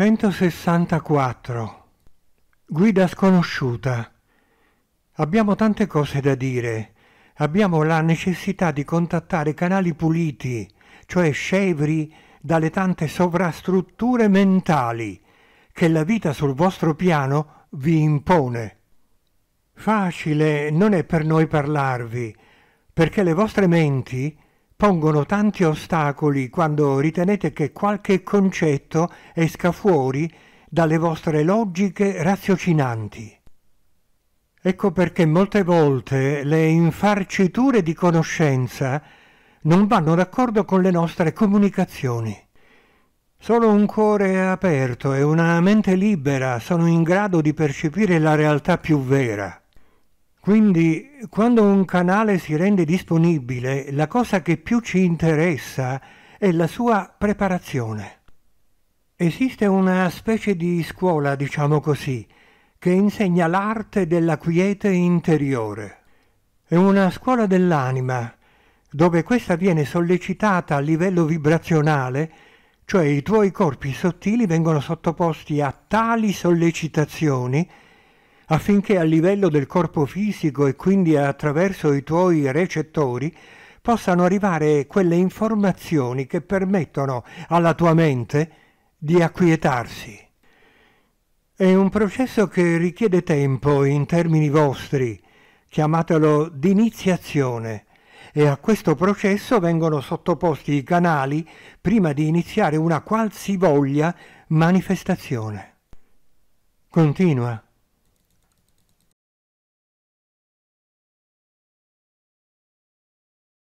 164. Guida sconosciuta. Abbiamo tante cose da dire. Abbiamo la necessità di contattare canali puliti, cioè scevri dalle tante sovrastrutture mentali che la vita sul vostro piano vi impone. Facile non è per noi parlarvi, perché le vostre menti pongono tanti ostacoli quando ritenete che qualche concetto esca fuori dalle vostre logiche raziocinanti. Ecco perché molte volte le infarciture di conoscenza non vanno d'accordo con le nostre comunicazioni. Solo un cuore aperto e una mente libera sono in grado di percepire la realtà più vera. Quindi quando un canale si rende disponibile, la cosa che più ci interessa è la sua preparazione. Esiste una specie di scuola, diciamo così, che insegna l'arte della quiete interiore. È una scuola dell'anima, dove questa viene sollecitata a livello vibrazionale, cioè i tuoi corpi sottili vengono sottoposti a tali sollecitazioni affinché a livello del corpo fisico e quindi attraverso i tuoi recettori possano arrivare quelle informazioni che permettono alla tua mente di acquietarsi. È un processo che richiede tempo in termini vostri, chiamatelo d'iniziazione, e a questo processo vengono sottoposti i canali prima di iniziare una qualsivoglia manifestazione. Continua.